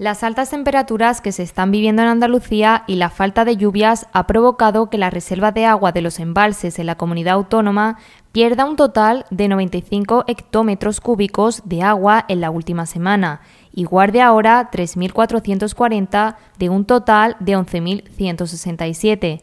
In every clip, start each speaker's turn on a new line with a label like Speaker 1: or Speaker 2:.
Speaker 1: Las altas temperaturas que se están viviendo en Andalucía y la falta de lluvias ha provocado que la reserva de agua de los embalses en la comunidad autónoma pierda un total de 95 hectómetros cúbicos de agua en la última semana y guarde ahora 3.440 de un total de 11.167.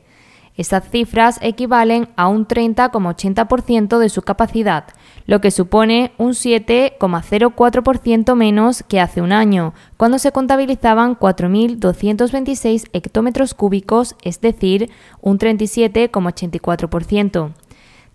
Speaker 1: Estas cifras equivalen a un 30,80% de su capacidad, lo que supone un 7,04% menos que hace un año, cuando se contabilizaban 4.226 hectómetros cúbicos, es decir, un 37,84%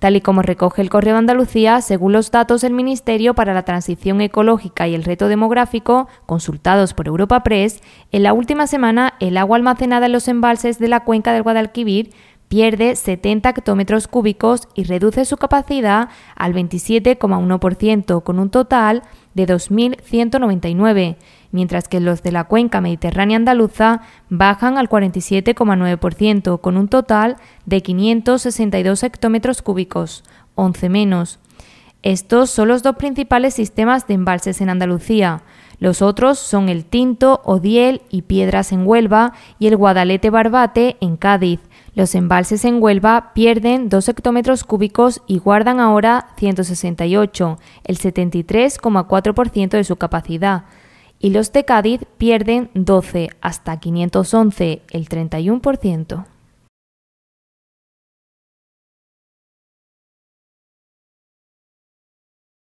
Speaker 1: tal y como recoge el Correo Andalucía, según los datos del Ministerio para la Transición Ecológica y el Reto Demográfico, consultados por Europa Press, en la última semana el agua almacenada en los embalses de la cuenca del Guadalquivir pierde 70 hectómetros cúbicos y reduce su capacidad al 27,1% con un total de 2.199, mientras que los de la cuenca mediterránea andaluza bajan al 47,9% con un total de 562 hectómetros cúbicos, 11 menos. Estos son los dos principales sistemas de embalses en Andalucía. Los otros son el Tinto, Odiel y Piedras en Huelva y el Guadalete Barbate en Cádiz los embalses en Huelva pierden 2 hectómetros cúbicos y guardan ahora 168, el 73,4% de su capacidad. Y los de Cádiz pierden 12 hasta 511, el 31%.